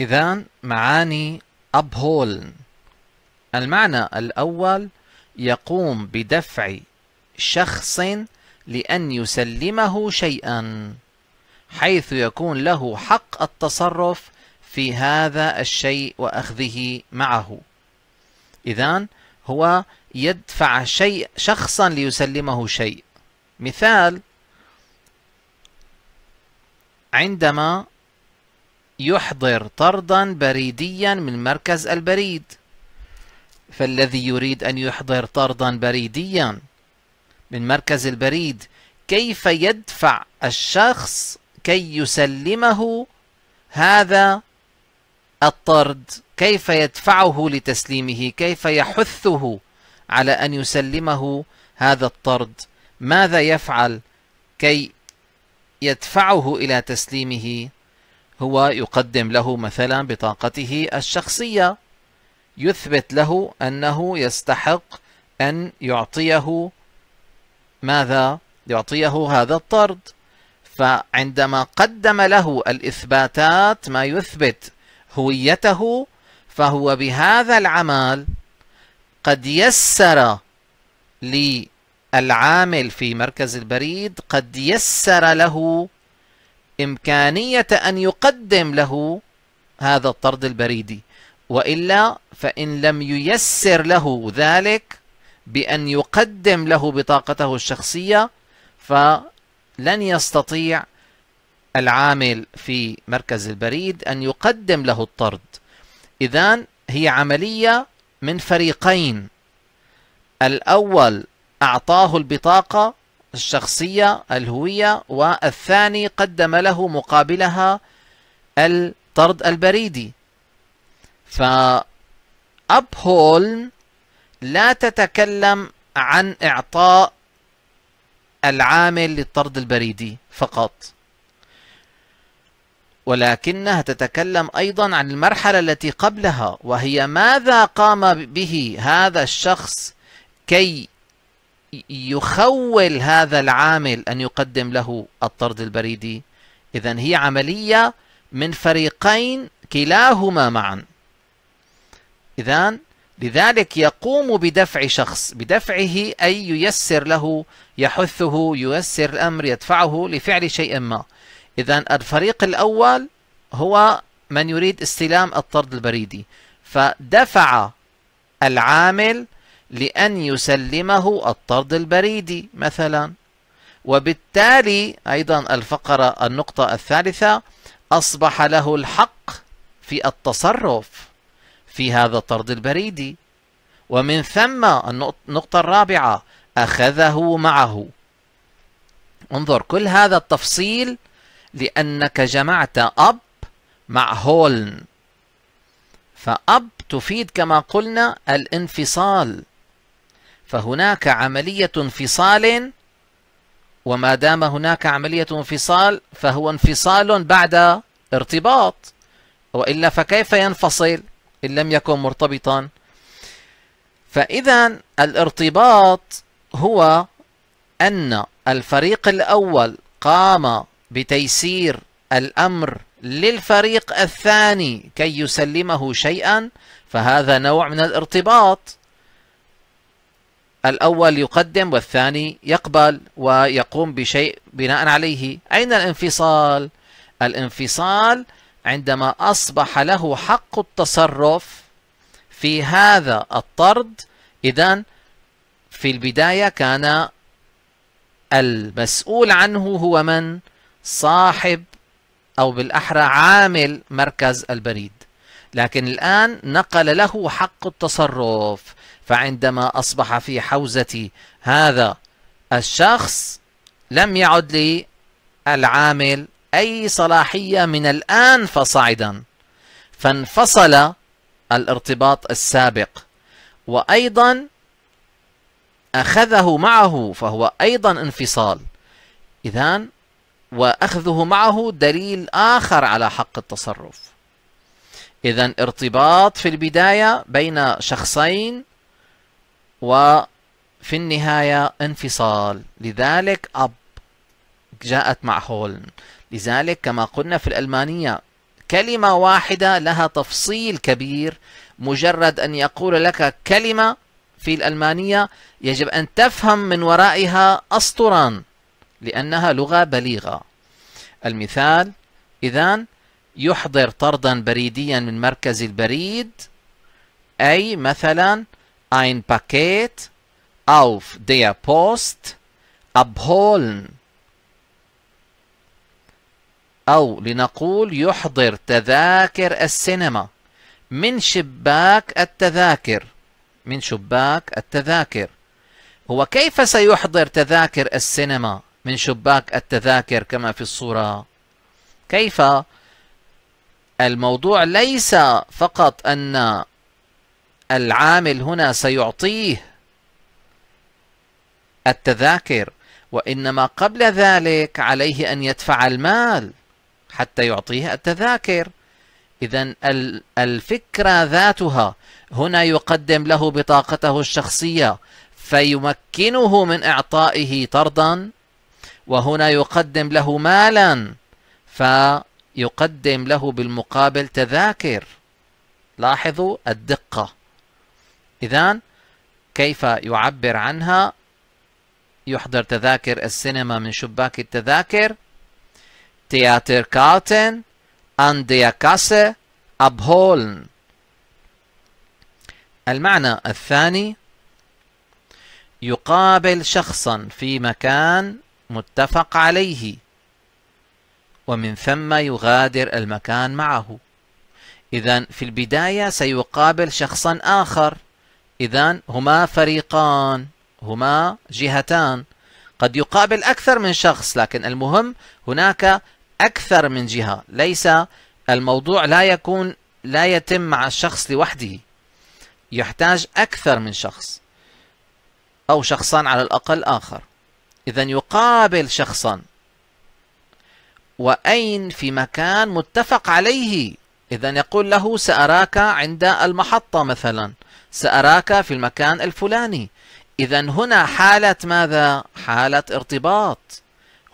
إذا معاني أبهولن المعنى الأول يقوم بدفع شخص لأن يسلمه شيئا حيث يكون له حق التصرف في هذا الشيء وأخذه معه إذا هو يدفع شيء شخصا ليسلمه شيء مثال عندما يحضر طردا بريديا من مركز البريد فالذي يريد أن يحضر طردا بريديا من مركز البريد كيف يدفع الشخص كي يسلمه هذا الطرد كيف يدفعه لتسليمه كيف يحثه على أن يسلمه هذا الطرد ماذا يفعل كي يدفعه إلى تسليمه هو يقدم له مثلا بطاقته الشخصية يثبت له أنه يستحق أن يعطيه ماذا؟ يعطيه هذا الطرد فعندما قدم له الإثباتات ما يثبت هويته فهو بهذا العمل قد يسر للعامل في مركز البريد قد يسر له إمكانية أن يقدم له هذا الطرد البريدي وإلا فإن لم ييسر له ذلك بأن يقدم له بطاقته الشخصية فلن يستطيع العامل في مركز البريد أن يقدم له الطرد إذا هي عملية من فريقين الأول أعطاه البطاقة الشخصية الهوية والثاني قدم له مقابلها الطرد البريدي فأبهولم لا تتكلم عن إعطاء العامل للطرد البريدي فقط ولكنها تتكلم أيضا عن المرحلة التي قبلها وهي ماذا قام به هذا الشخص كي يخول هذا العامل أن يقدم له الطرد البريدي إذا هي عملية من فريقين كلاهما معا إذا لذلك يقوم بدفع شخص بدفعه أي ييسر له يحثه ييسر الأمر يدفعه لفعل شيء ما إذا الفريق الأول هو من يريد استلام الطرد البريدي فدفع العامل لأن يسلمه الطرد البريدي مثلا وبالتالي أيضا الفقرة النقطة الثالثة أصبح له الحق في التصرف في هذا الطرد البريدي ومن ثم النقطة الرابعة أخذه معه انظر كل هذا التفصيل لأنك جمعت أب مع هولن فأب تفيد كما قلنا الانفصال فهناك عملية انفصال وما دام هناك عملية انفصال فهو انفصال بعد ارتباط وإلا فكيف ينفصل إن لم يكن مرتبطا فإذا الارتباط هو أن الفريق الأول قام بتيسير الأمر للفريق الثاني كي يسلمه شيئا فهذا نوع من الارتباط الأول يقدم والثاني يقبل ويقوم بشيء بناء عليه أين الانفصال؟ الانفصال عندما أصبح له حق التصرف في هذا الطرد إذا في البداية كان المسؤول عنه هو من؟ صاحب أو بالأحرى عامل مركز البريد لكن الآن نقل له حق التصرف فعندما أصبح في حوزتي هذا الشخص لم يعد لي العامل أي صلاحية من الآن فصعدا فانفصل الارتباط السابق وأيضا أخذه معه فهو أيضا انفصال إذا وأخذه معه دليل آخر على حق التصرف إذا ارتباط في البداية بين شخصين وفي النهاية انفصال لذلك أب جاءت مع هولن لذلك كما قلنا في الألمانية كلمة واحدة لها تفصيل كبير مجرد أن يقول لك كلمة في الألمانية يجب أن تفهم من ورائها أسطرا لأنها لغة بليغة المثال إذا يحضر طردا بريديا من مركز البريد أي مثلا ein Paket auf der Post abholen أو لنقول يحضر تذاكر السينما من شباك التذاكر من شباك التذاكر هو كيف سيحضر تذاكر السينما من شباك التذاكر كما في الصورة كيف الموضوع ليس فقط أن العامل هنا سيعطيه التذاكر وإنما قبل ذلك عليه أن يدفع المال حتى يعطيه التذاكر إذا الفكرة ذاتها هنا يقدم له بطاقته الشخصية فيمكنه من إعطائه طردا وهنا يقدم له مالا فيقدم له بالمقابل تذاكر لاحظوا الدقة إذا كيف يعبر عنها يحضر تذاكر السينما من شباك التذاكر تياتر كارتن an der Kasse المعنى الثاني يقابل شخصا في مكان متفق عليه ومن ثم يغادر المكان معه إذا في البداية سيقابل شخصا آخر إذا هما فريقان هما جهتان قد يقابل أكثر من شخص لكن المهم هناك أكثر من جهة ليس الموضوع لا يكون لا يتم مع الشخص لوحده يحتاج أكثر من شخص أو شخصان على الأقل آخر إذا يقابل شخصا وأين في مكان متفق عليه إذا يقول له سأراك عند المحطة مثلا سأراك في المكان الفلاني إذا هنا حالة ماذا؟ حالة ارتباط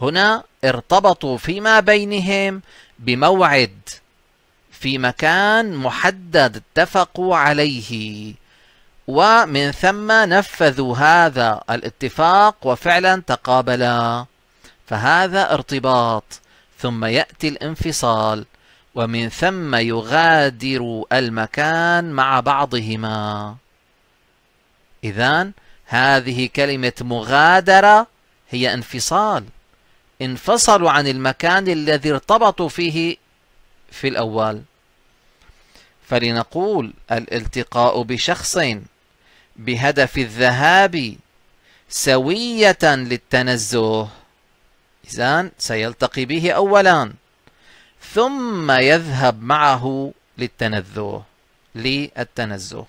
هنا ارتبطوا فيما بينهم بموعد في مكان محدد اتفقوا عليه ومن ثم نفذوا هذا الاتفاق وفعلا تقابلا فهذا ارتباط ثم يأتي الانفصال ومن ثم يغادر المكان مع بعضهما إذا هذه كلمة مغادرة هي انفصال انفصلوا عن المكان الذي ارتبطوا فيه في الأول فلنقول الالتقاء بشخص بهدف الذهاب سوية للتنزه إذا سيلتقي به أولاً ثم يذهب معه للتنزه للتنزه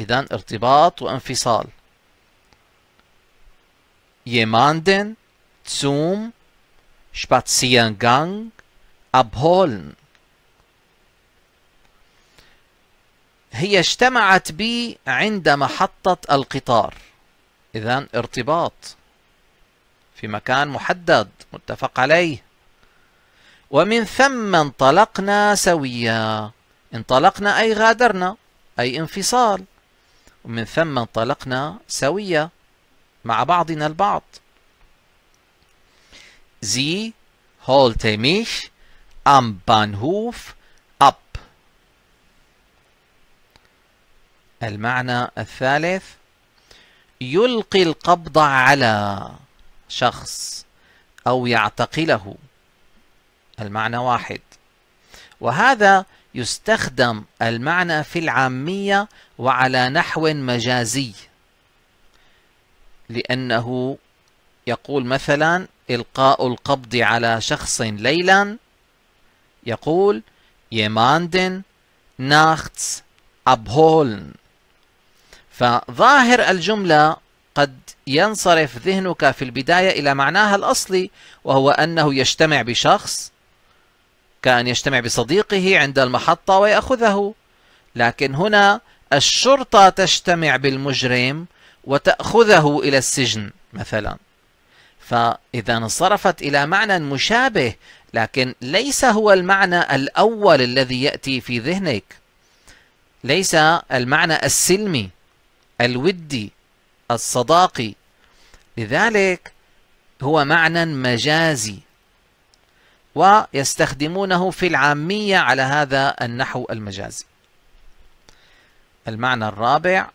إذا ارتباط وانفصال تسوم شباتسيان Spaziergang ابهولن هي اجتمعت بي عند محطة القطار. إذا ارتباط في مكان محدد متفق عليه. ومن ثم انطلقنا سويا انطلقنا أي غادرنا أي انفصال ومن ثم انطلقنا سويا مع بعضنا البعض زي holte mich am Bahnhof ab. المعنى الثالث يلقي القبض على شخص أو يعتقله المعنى واحد وهذا يستخدم المعنى في العامية وعلى نحو مجازي لأنه يقول مثلا إلقاء القبض على شخص ليلا يقول يماندن ناختس أبهولن فظاهر الجملة قد ينصرف ذهنك في البداية إلى معناها الأصلي وهو أنه يجتمع بشخص كأن يجتمع بصديقه عند المحطة ويأخذه لكن هنا الشرطة تجتمع بالمجرم وتأخذه إلى السجن مثلا فإذا انصرفت إلى معنى مشابه لكن ليس هو المعنى الأول الذي يأتي في ذهنك ليس المعنى السلمي الودي الصداقي لذلك هو معنى مجازي ويستخدمونه في العامية على هذا النحو المجازي المعنى الرابع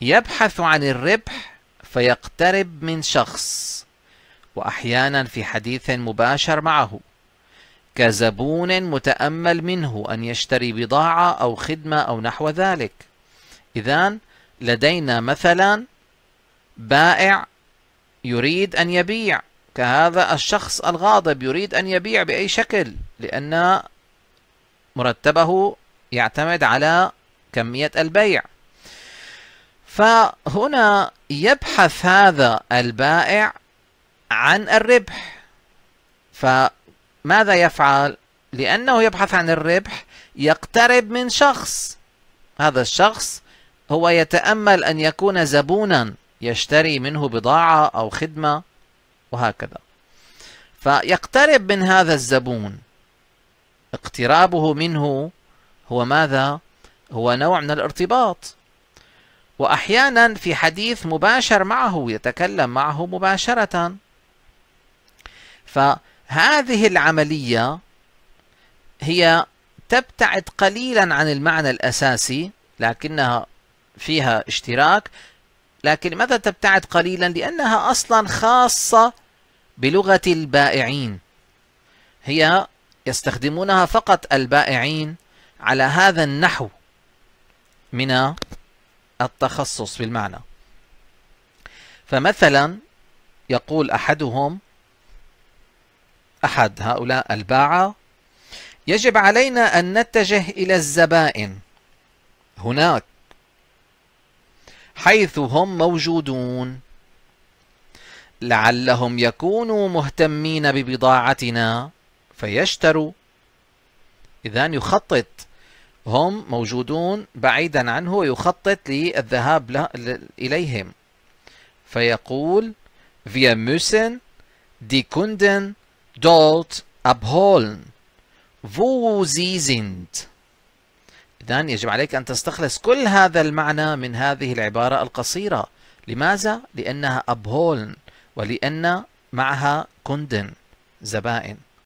يبحث عن الربح فيقترب من شخص وأحيانا في حديث مباشر معه كزبون متأمل منه أن يشتري بضاعة أو خدمة أو نحو ذلك إذا لدينا مثلا بائع يريد أن يبيع كهذا الشخص الغاضب يريد أن يبيع بأي شكل لأن مرتبه يعتمد على كمية البيع فهنا يبحث هذا البائع عن الربح فماذا يفعل؟ لأنه يبحث عن الربح يقترب من شخص هذا الشخص هو يتأمل أن يكون زبونا يشتري منه بضاعة أو خدمة وهكذا فيقترب من هذا الزبون اقترابه منه هو ماذا؟ هو نوع من الارتباط وأحيانا في حديث مباشر معه يتكلم معه مباشرة فهذه العملية هي تبتعد قليلا عن المعنى الأساسي لكنها فيها اشتراك لكن لماذا تبتعد قليلا لأنها أصلا خاصة بلغة البائعين هي يستخدمونها فقط البائعين على هذا النحو من التخصص بالمعنى فمثلا يقول أحدهم أحد هؤلاء الباعة يجب علينا أن نتجه إلى الزبائن هناك حيث هم موجودون لعلهم يكونوا مهتمين ببضاعتنا فيشتروا إذا يخطط هم موجودون بعيدا عنه ويخطط للذهاب إليهم فيقول Wir müssen die Kunden dort abholen, wo sie sind. إذا يجب عليك أن تستخلص كل هذا المعنى من هذه العبارة القصيرة لماذا؟ لأنها أبهولن ولأن معها كندن زبائن